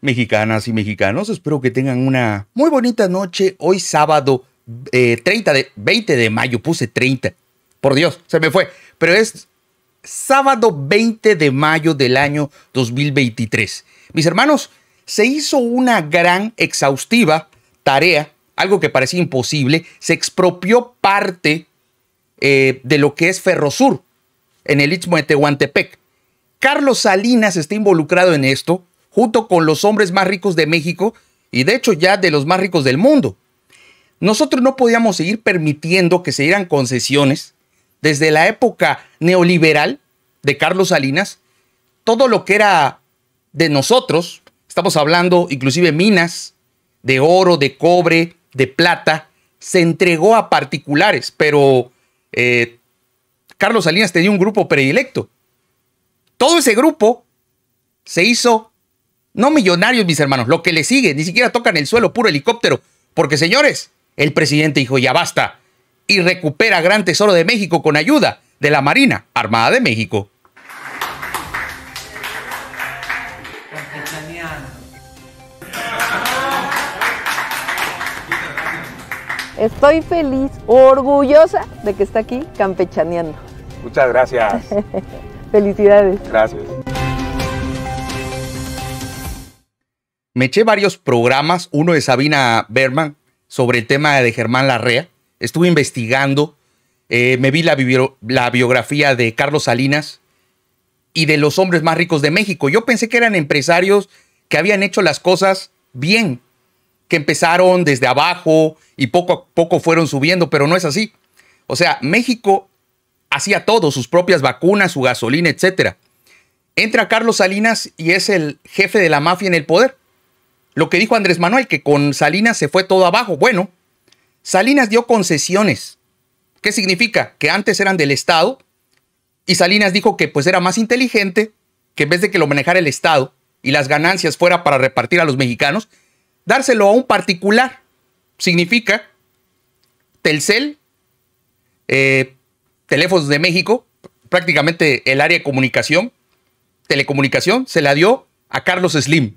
mexicanas y mexicanos. Espero que tengan una muy bonita noche. Hoy sábado 30 eh, de 20 de mayo, puse 30. Por Dios, se me fue. Pero es sábado 20 de mayo del año 2023. Mis hermanos, se hizo una gran, exhaustiva tarea, algo que parecía imposible. Se expropió parte eh, de lo que es Ferrosur en el Istmo de Tehuantepec. Carlos Salinas está involucrado en esto junto con los hombres más ricos de México y de hecho ya de los más ricos del mundo. Nosotros no podíamos seguir permitiendo que se dieran concesiones desde la época neoliberal de Carlos Salinas, todo lo que era de nosotros, estamos hablando inclusive minas de oro, de cobre, de plata, se entregó a particulares, pero eh, Carlos Salinas tenía un grupo predilecto. Todo ese grupo se hizo no millonarios, mis hermanos, lo que le sigue, ni siquiera tocan el suelo, puro helicóptero. Porque, señores, el presidente dijo, ya basta, y recupera Gran Tesoro de México con ayuda de la Marina Armada de México. Estoy feliz, orgullosa de que está aquí campechaneando. Muchas gracias. Felicidades. Gracias. Me eché varios programas, uno de Sabina Berman sobre el tema de Germán Larrea. Estuve investigando, eh, me vi la, la biografía de Carlos Salinas y de los hombres más ricos de México. Yo pensé que eran empresarios que habían hecho las cosas bien, que empezaron desde abajo y poco a poco fueron subiendo, pero no es así. O sea, México hacía todo, sus propias vacunas, su gasolina, etc. Entra Carlos Salinas y es el jefe de la mafia en el poder. Lo que dijo Andrés Manuel, que con Salinas se fue todo abajo. Bueno, Salinas dio concesiones. ¿Qué significa? Que antes eran del Estado y Salinas dijo que pues era más inteligente que en vez de que lo manejara el Estado y las ganancias fuera para repartir a los mexicanos, dárselo a un particular. Significa Telcel, eh, Teléfonos de México, prácticamente el área de comunicación, telecomunicación, se la dio a Carlos Slim.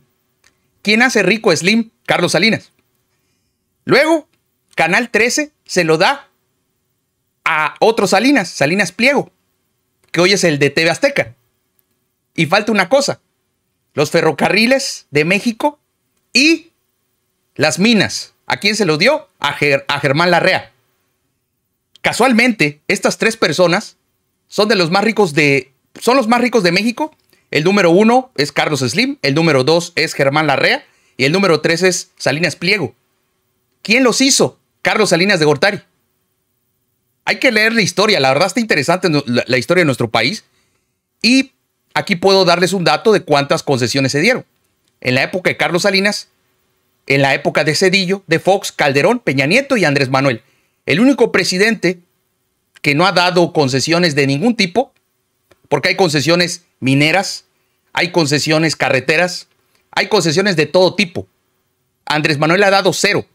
¿Quién hace rico Slim? Carlos Salinas. Luego, Canal 13 se lo da a otro Salinas, Salinas Pliego, que hoy es el de TV Azteca. Y falta una cosa, los ferrocarriles de México y las minas. ¿A quién se lo dio? A, Germán Larrea. Casualmente, estas tres personas son de los más ricos de son los más ricos de México el número uno es Carlos Slim, el número dos es Germán Larrea y el número tres es Salinas Pliego. ¿Quién los hizo? Carlos Salinas de Gortari. Hay que leer la historia, la verdad está interesante la historia de nuestro país. Y aquí puedo darles un dato de cuántas concesiones se dieron. En la época de Carlos Salinas, en la época de Cedillo, de Fox, Calderón, Peña Nieto y Andrés Manuel. El único presidente que no ha dado concesiones de ningún tipo porque hay concesiones mineras, hay concesiones carreteras, hay concesiones de todo tipo. Andrés Manuel ha dado cero.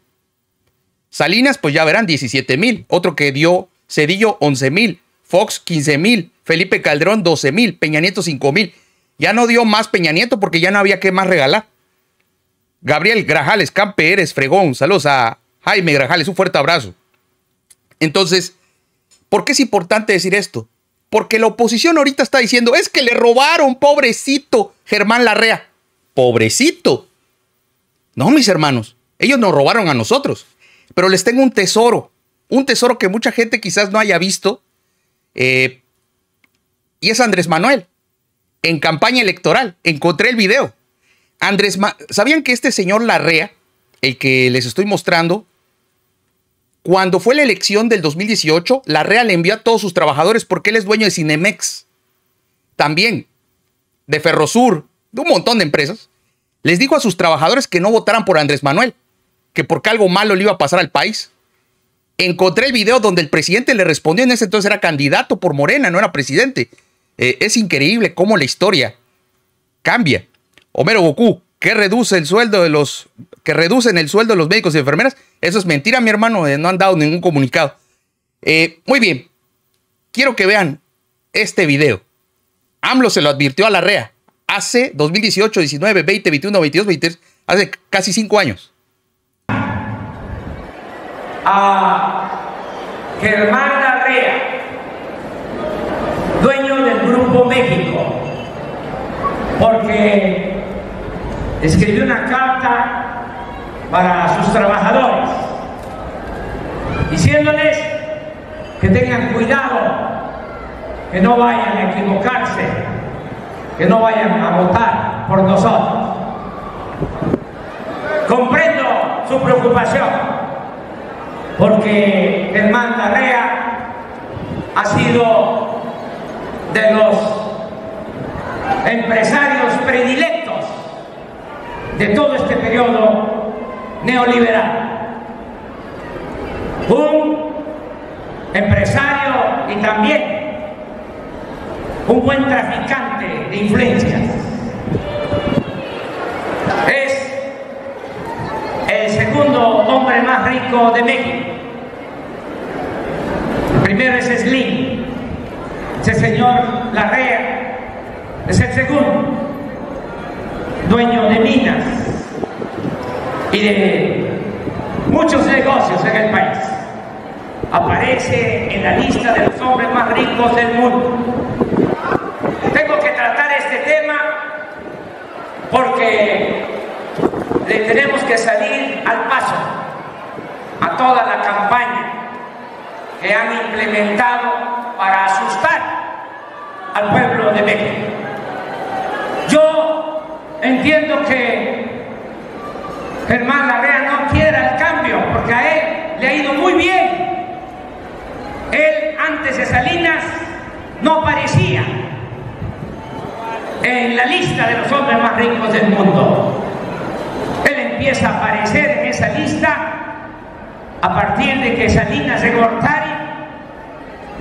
Salinas, pues ya verán, 17 mil. Otro que dio Cedillo, 11 mil. Fox, 15 mil. Felipe Calderón, 12 mil. Peña Nieto, 5 mil. Ya no dio más Peña Nieto porque ya no había qué más regalar. Gabriel Grajales, Campe Eres, Fregón. Saludos a Jaime Grajales. Un fuerte abrazo. Entonces, ¿por qué es importante decir esto? Porque la oposición ahorita está diciendo, es que le robaron, pobrecito Germán Larrea. Pobrecito. No, mis hermanos, ellos nos robaron a nosotros. Pero les tengo un tesoro, un tesoro que mucha gente quizás no haya visto. Eh, y es Andrés Manuel. En campaña electoral, encontré el video. Andrés, ¿sabían que este señor Larrea, el que les estoy mostrando, cuando fue la elección del 2018, la Real envió a todos sus trabajadores porque él es dueño de Cinemex, también, de Ferrosur, de un montón de empresas. Les dijo a sus trabajadores que no votaran por Andrés Manuel, que porque algo malo le iba a pasar al país. Encontré el video donde el presidente le respondió, en ese entonces era candidato por Morena, no era presidente. Eh, es increíble cómo la historia cambia. Homero Goku, que reduce el sueldo de los que reducen el sueldo de los médicos y enfermeras. Eso es mentira, mi hermano, eh, no han dado ningún comunicado. Eh, muy bien, quiero que vean este video. AMLO se lo advirtió a la REA hace 2018, 19, 20, 21, 22, 23, hace casi cinco años. A Germán Larrea, dueño del Grupo México, porque escribió una carta para sus trabajadores, diciéndoles que tengan cuidado, que no vayan a equivocarse, que no vayan a votar por nosotros. Comprendo su preocupación, porque el Mandarrea ha sido de los empresarios predilectos de todo este periodo neoliberal. Un empresario y también un buen traficante de influencias. Es el segundo hombre más rico de México. primero es Slim, ese señor Larrea, es el segundo, dueño de minas y de el país. Aparece en la lista de los hombres más ricos del mundo. Tengo que tratar este tema porque le tenemos que salir al paso a toda la campaña que han implementado para asustar al pueblo de México. Yo entiendo que Germán Larrea no antes de Salinas no aparecía en la lista de los hombres más ricos del mundo. Él empieza a aparecer en esa lista a partir de que Salinas de Gortari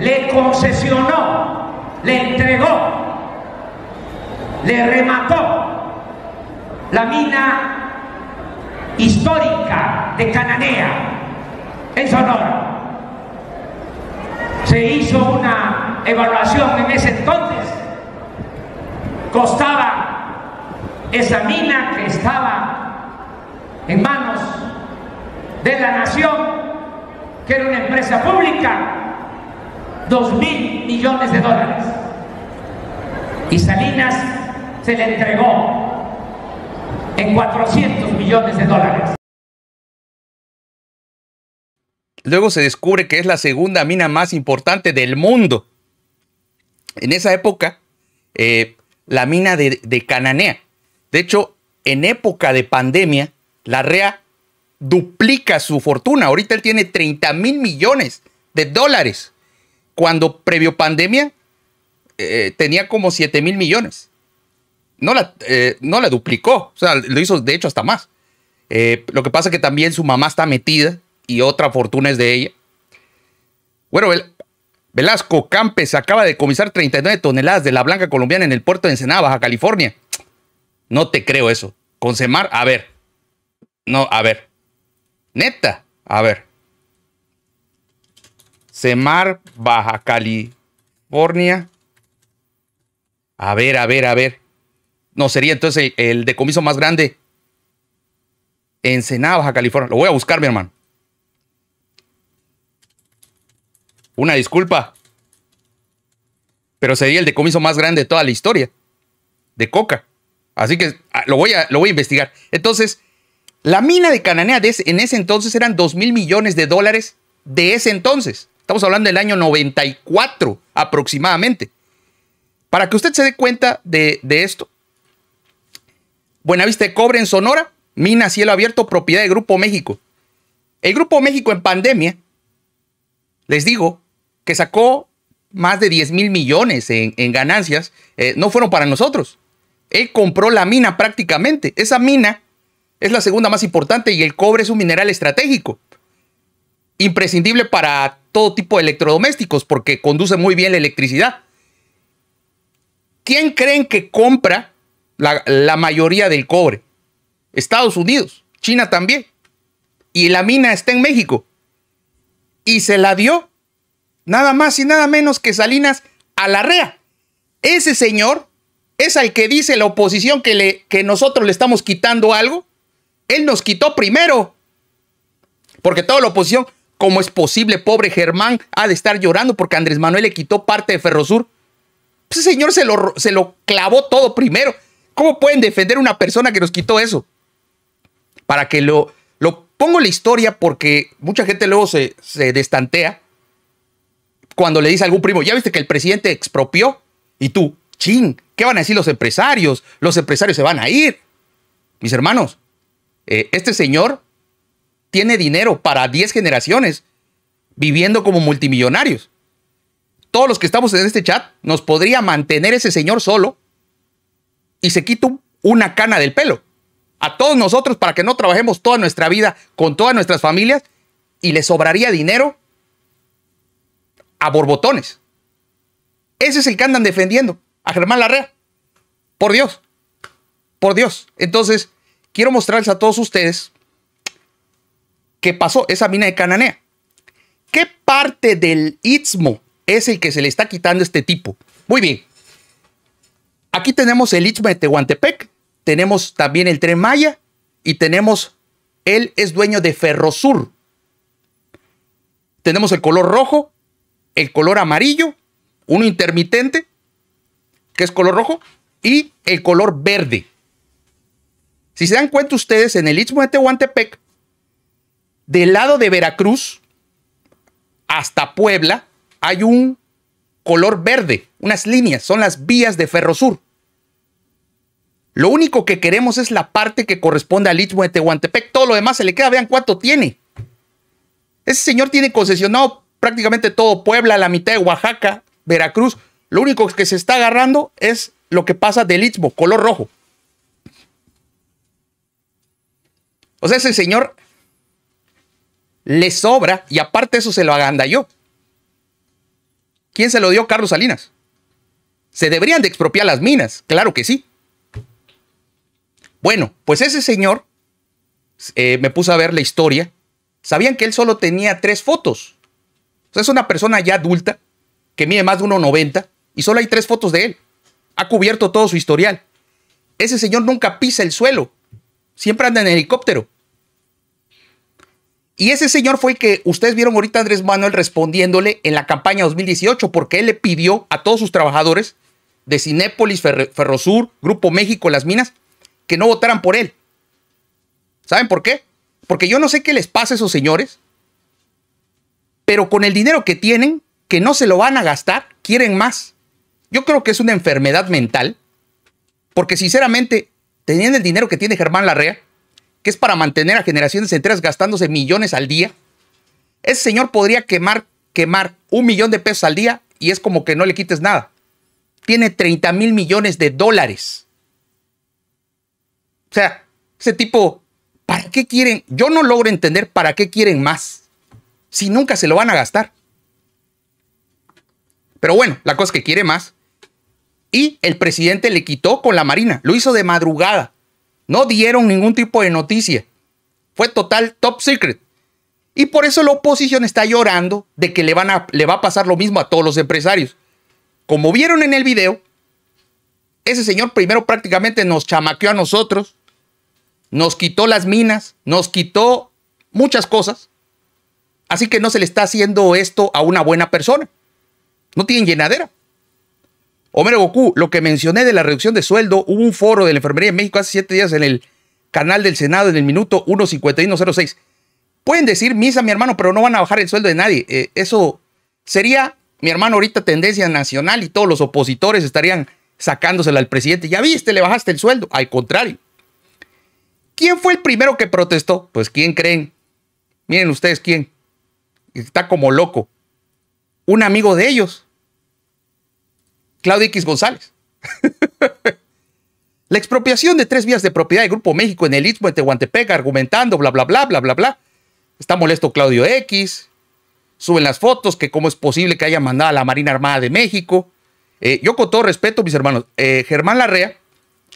le concesionó, le entregó, le remató la mina histórica de Cananea en honor se hizo una evaluación en ese entonces. Costaba esa mina que estaba en manos de la nación, que era una empresa pública, dos mil millones de dólares. Y Salinas se le entregó en 400 millones de dólares. Luego se descubre que es la segunda mina más importante del mundo. En esa época, eh, la mina de, Cananea. De hecho, en época de pandemia, la REA duplica su fortuna. Ahorita él tiene 30 mil millones de dólares. Cuando previo pandemia eh, tenía como 7 mil millones. No la, eh, no la, duplicó. O sea, lo hizo de hecho hasta más. lo que pasa es que también su mamá está metida y otra fortuna es de ella. Bueno, Velasco se acaba de comisar 39 toneladas de la blanca colombiana en el puerto de Ensenada, Baja California. No te creo eso. Con Semar, a ver. No, a ver. Neta, a ver. Semar, Baja California. A ver, a ver, a ver. No, sería entonces el, el decomiso más grande. Ensenada, Baja California. Lo voy a buscar, mi hermano. Una disculpa. Pero sería el decomiso más grande de toda la historia. De coca. Así que ah, lo voy a, lo voy a investigar. Entonces, la mina de Cananea en ese entonces eran 2 mil millones de dólares de ese entonces. Estamos hablando del año 94 aproximadamente. Para que usted se dé cuenta de, de esto. Buenavista de Cobre en Sonora, mina cielo abierto, propiedad de Grupo México. El Grupo México en pandemia, les digo, que sacó más de 10 mil millones en, ganancias, eh, no fueron para nosotros. Él compró la mina prácticamente. Esa mina es la segunda más importante y el cobre es un mineral estratégico, imprescindible para todo tipo de electrodomésticos porque conduce muy bien la electricidad. ¿Quién creen que compra la mayoría del cobre? Estados Unidos, China también. Y la mina está en México. Y se la dio Nada más y nada menos que Salinas Alarrea. Ese señor es al que dice la oposición que, le, que nosotros le estamos quitando algo. Él nos quitó primero. Porque toda la oposición, ¿cómo es posible, pobre Germán, ha de estar llorando porque Andrés Manuel le quitó parte de Ferrosur? Pues ese señor se lo, clavó todo primero. ¿Cómo pueden defender a una persona que nos quitó eso? Para que lo, lo pongo la historia porque mucha gente luego se destantea cuando le dice a algún primo, ya viste que el presidente expropió, y tú, ching, ¿qué van a decir los empresarios? Los empresarios se van a ir. Mis hermanos, eh, este señor tiene dinero para 10 generaciones viviendo como multimillonarios. Todos los que estamos en este chat nos podría mantener ese señor solo y se quita una cana del pelo. A todos nosotros para que no trabajemos toda nuestra vida con todas nuestras familias y le sobraría dinero a borbotones. Ese es el que andan defendiendo, a Germán Larrea. Por Dios, por Dios. Entonces, quiero mostrarles a todos ustedes qué pasó, esa mina de Cananea. ¿Qué parte del Istmo es el que se le está quitando este tipo? Muy bien. Aquí tenemos el Istmo de Tehuantepec, tenemos también el Tren Maya y tenemos, él es dueño de Ferrosur. Tenemos el color rojo, el color amarillo, uno intermitente, que es color rojo, y el color verde. Si se dan cuenta ustedes, en el Istmo de Tehuantepec, del lado de Veracruz hasta Puebla, hay un color verde, unas líneas, son las vías de Ferrosur. Lo único que queremos es la parte que corresponde al Istmo de Tehuantepec. Todo lo demás se le queda, vean cuánto tiene. Ese señor tiene concesionado prácticamente todo Puebla, la mitad de Oaxaca, Veracruz. Lo único que se está agarrando es lo que pasa del Istmo, color rojo. O sea, ese señor le sobra y aparte eso se lo yo ¿Quién se lo dio? Carlos Salinas. Se deberían de expropiar las minas, claro que sí. Bueno, pues ese señor, eh, me puse a ver la historia, sabían que él solo tenía tres fotos es una persona ya adulta que mide más de 1,90 y solo hay tres fotos de él. Ha cubierto todo su historial. Ese señor nunca pisa el suelo. Siempre anda en helicóptero. Y ese señor fue el que ustedes vieron ahorita Andrés Manuel respondiéndole en la campaña 2018 porque él le pidió a todos sus trabajadores de Cinépolis, Ferrosur, Grupo México, Las Minas, que no votaran por él. ¿Saben por qué? Porque yo no sé qué les pasa a esos señores, pero con el dinero que tienen, que no se lo van a gastar, quieren más. Yo creo que es una enfermedad mental, porque sinceramente, teniendo el dinero que tiene Germán Larrea, que es para mantener a generaciones enteras gastándose millones al día, ese señor podría quemar, quemar un millón de pesos al día y es como que no le quites nada. Tiene 30 mil millones de dólares. O sea, ese tipo, ¿para qué quieren? Yo no logro entender para qué quieren más si nunca se lo van a gastar? Pero bueno, la cosa es que quiere más. Y el presidente le quitó con la Marina, lo hizo de madrugada. No dieron ningún tipo de noticia. Fue total top secret. Y por eso la oposición está llorando de que le, van a, le va a pasar lo mismo a todos los empresarios. Como vieron en el video, ese señor primero prácticamente nos chamaqueó a nosotros, nos quitó las minas, nos quitó muchas cosas. Así que no se le está haciendo esto a una buena persona. No tienen llenadera. Homero Goku, lo que mencioné de la reducción de sueldo, hubo un foro de la Enfermería en México hace siete días en el canal del Senado en el minuto 1.5106. Pueden decir misa, mi hermano, pero no van a bajar el sueldo de nadie. Eh, eso sería, mi hermano, ahorita tendencia nacional y todos los opositores estarían sacándosela al presidente. Ya viste, le bajaste el sueldo. Al contrario. ¿Quién fue el primero que protestó? Pues ¿quién creen? Miren ustedes quién está como loco. Un amigo de ellos, Claudio X González. La expropiación de tres vías de propiedad de Grupo México en el Istmo de Tehuantepec, argumentando, bla, bla, bla, bla, bla, bla. Está molesto Claudio X. Suben las fotos, que cómo es posible que haya mandado a la Marina Armada de México. Eh, yo con todo respeto, mis hermanos, eh, Germán Larrea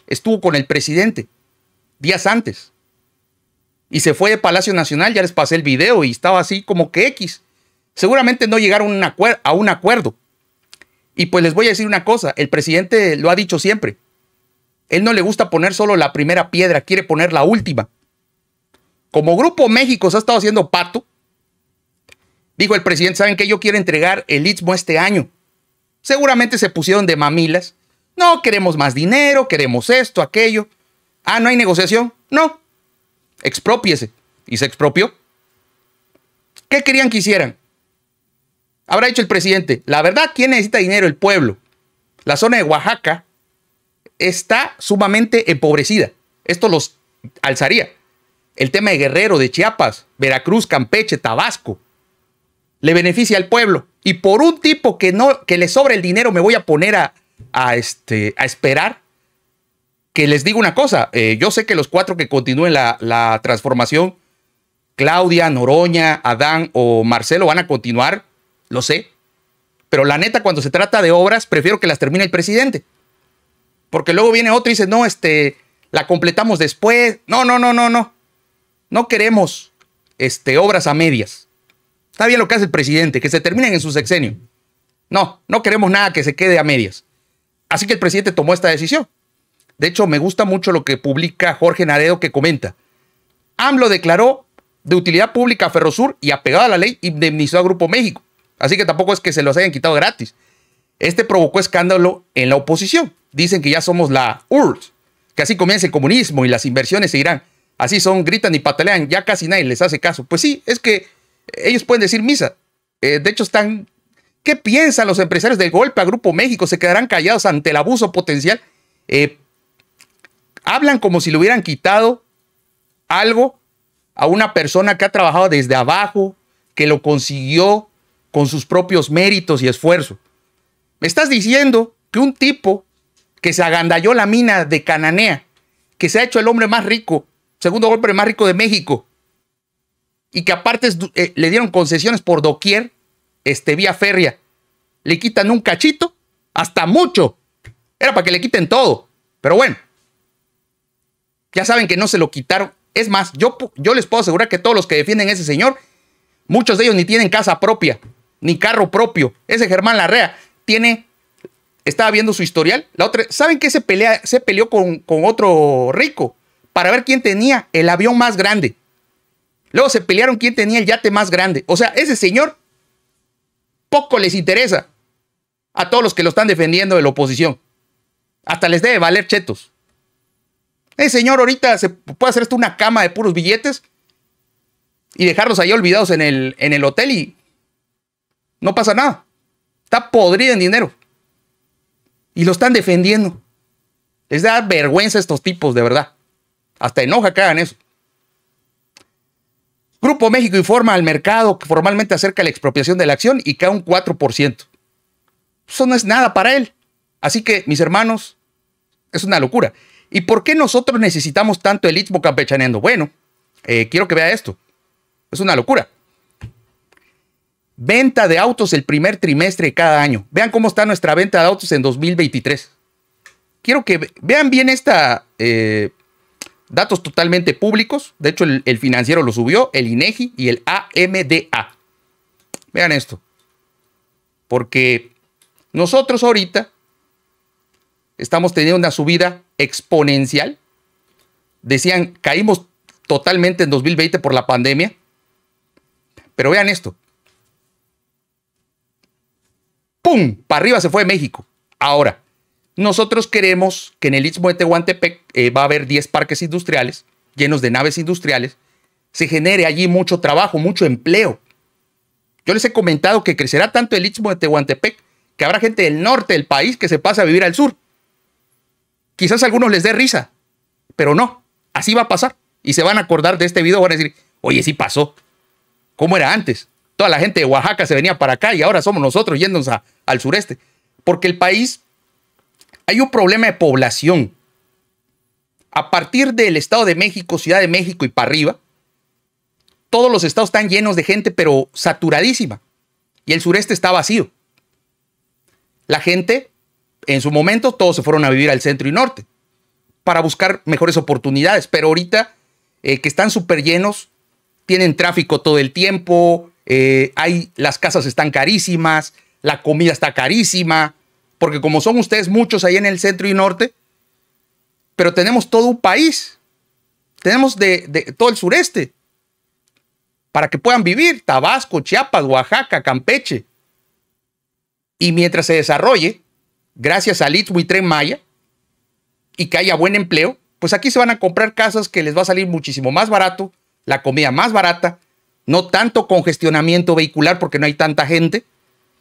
estuvo con el presidente días antes y se fue de Palacio Nacional, ya les pasé el video y estaba así como que X. Seguramente no llegaron a un acuerdo. Y pues les voy a decir una cosa, el presidente lo ha dicho siempre. Él no le gusta poner solo la primera piedra, quiere poner la última. Como Grupo México se ha estado haciendo pato, dijo el presidente, ¿saben que Yo quiero entregar el Istmo este año. Seguramente se pusieron de mamilas. No, queremos más dinero, queremos esto, aquello. Ah, no hay negociación. No, expropiese. Y se expropió. ¿Qué querían que hicieran? Habrá dicho el presidente, la verdad, ¿quién necesita dinero? El pueblo. La zona de Oaxaca está sumamente empobrecida. Esto los alzaría. El tema de Guerrero, de Chiapas, Veracruz, Campeche, Tabasco, le beneficia al pueblo. Y por un tipo que no que le sobra el dinero, me voy a poner a, a, este, a esperar que les digo una cosa, eh, yo sé que los cuatro que continúen la, transformación, Claudia, Noroña, Adán o Marcelo van a continuar, lo sé. Pero la neta, cuando se trata de obras, prefiero que las termine el presidente. Porque luego viene otro y dice, no, este, la completamos después. No, no, no, no, no. No queremos este, obras a medias. Está bien lo que hace el presidente, que se terminen en su sexenio. No, no queremos nada que se quede a medias. Así que el presidente tomó esta decisión. De hecho, me gusta mucho lo que publica Jorge Naredo que comenta. AMLO declaró de utilidad pública a Ferrosur y apegado a la ley indemnizó a Grupo México. Así que tampoco es que se los hayan quitado gratis. Este provocó escándalo en la oposición. Dicen que ya somos la URSS, que así comienza el comunismo y las inversiones se irán. Así son, gritan y patalean, ya casi nadie les hace caso. Pues sí, es que ellos pueden decir misa. Eh, de hecho, están... ¿Qué piensan los empresarios del golpe a Grupo México? ¿Se quedarán callados ante el abuso potencial? Eh, Hablan como si le hubieran quitado algo a una persona que ha trabajado desde abajo, que lo consiguió con sus propios méritos y esfuerzo. Me estás diciendo que un tipo que se agandalló la mina de Cananea, que se ha hecho el hombre más rico, segundo hombre más rico de México, y que aparte eh, le dieron concesiones por doquier, este, vía férrea, le quitan un cachito, hasta mucho. Era para que le quiten todo. Pero bueno, ya saben que no se lo quitaron. Es más, yo, yo les puedo asegurar que todos los que defienden a ese señor, muchos de ellos ni tienen casa propia, ni carro propio. Ese Germán Larrea tiene, estaba viendo su historial. La otra, ¿saben que se, pelea, se peleó con, con otro rico para ver quién tenía el avión más grande? Luego se pelearon quién tenía el yate más grande. O sea, ese señor poco les interesa a todos los que lo están defendiendo de la oposición. Hasta les debe valer chetos. ¿Eh señor, ahorita se puede hacer esto una cama de puros billetes y dejarlos ahí olvidados en el, en el hotel y no pasa nada. Está podrida en dinero. Y lo están defendiendo. Les da vergüenza a estos tipos, de verdad. Hasta enoja que hagan eso. Grupo México informa al mercado que formalmente acerca la expropiación de la acción y cae un 4%. Eso no es nada para él. Así que, mis hermanos, es una locura. ¿Y por qué nosotros necesitamos tanto el Istmo campechaneando? Bueno, eh, quiero que vea esto. Es una locura. Venta de autos el primer trimestre de cada año. Vean cómo está nuestra venta de autos en 2023. Quiero que vean bien esta... Eh, datos totalmente públicos. De hecho, el, el, financiero lo subió, el INEGI y el AMDA. Vean esto. Porque nosotros ahorita estamos teniendo una subida exponencial. Decían, caímos totalmente en 2020 por la pandemia. Pero vean esto. ¡Pum! Para arriba se fue México. Ahora, nosotros queremos que en el Istmo de Tehuantepec eh, va a haber 10 parques industriales llenos de naves industriales. Se genere allí mucho trabajo, mucho empleo. Yo les he comentado que crecerá tanto el Istmo de Tehuantepec que habrá gente del norte del país que se pase a vivir al sur. Quizás algunos les dé risa, pero no, así va a pasar. Y se van a acordar de este video, van a decir, oye, sí pasó. ¿Cómo era antes? Toda la gente de Oaxaca se venía para acá y ahora somos nosotros yéndonos al sureste. Porque el país, hay un problema de población. A partir del Estado de México, Ciudad de México y para arriba, todos los estados están llenos de gente, pero saturadísima. Y el sureste está vacío. La gente en su momento todos se fueron a vivir al centro y norte para buscar mejores oportunidades, pero ahorita eh, que están súper llenos, tienen tráfico todo el tiempo, eh, hay, las casas están carísimas, la comida está carísima, porque como son ustedes muchos ahí en el centro y norte, pero tenemos todo un país, tenemos de todo el sureste, para que puedan vivir, Tabasco, Chiapas, Oaxaca, Campeche. Y mientras se desarrolle, gracias al Istmo y Tren Maya y que haya buen empleo, pues aquí se van a comprar casas que les va a salir muchísimo más barato, la comida más barata, no tanto congestionamiento vehicular porque no hay tanta gente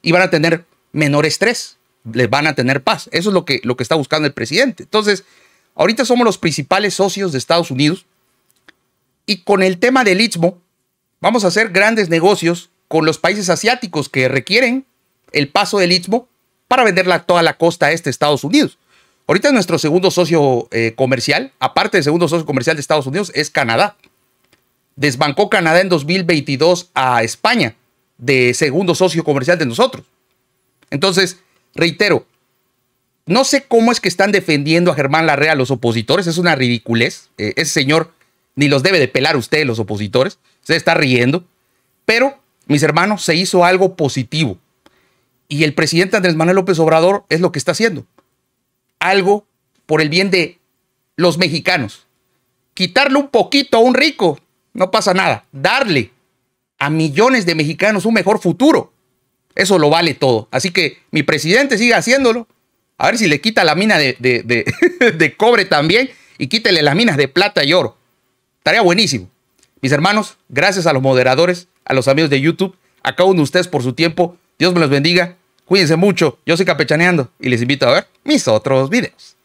y van a tener menor estrés, les van a tener paz. Eso es lo que, lo que está buscando el presidente. Entonces, ahorita somos los principales socios de Estados Unidos y con el tema del Istmo vamos a hacer grandes negocios con los países asiáticos que requieren el paso del Istmo para venderla a toda la costa este de Estados Unidos. Ahorita nuestro segundo socio eh, comercial, aparte del segundo socio comercial de Estados Unidos, es Canadá. Desbancó Canadá en 2022 a España de segundo socio comercial de nosotros. Entonces, reitero, no sé cómo es que están defendiendo a Germán Larrea los opositores, es una ridiculez. Eh, ese señor ni los debe de pelar ustedes los opositores. Usted está riendo. Pero, mis hermanos, se hizo algo positivo. Y el presidente Andrés Manuel López Obrador es lo que está haciendo. Algo por el bien de los mexicanos. Quitarle un poquito a un rico, no pasa nada. Darle a millones de mexicanos un mejor futuro, eso lo vale todo. Así que mi presidente siga haciéndolo. A ver si le quita la mina de, de cobre también y quítele las minas de plata y oro. Tarea buenísimo. Mis hermanos, gracias a los moderadores, a los amigos de YouTube, a cada uno de ustedes por su tiempo. Dios me los bendiga. Cuídense mucho, yo soy Capechaneando y les invito a ver mis otros videos.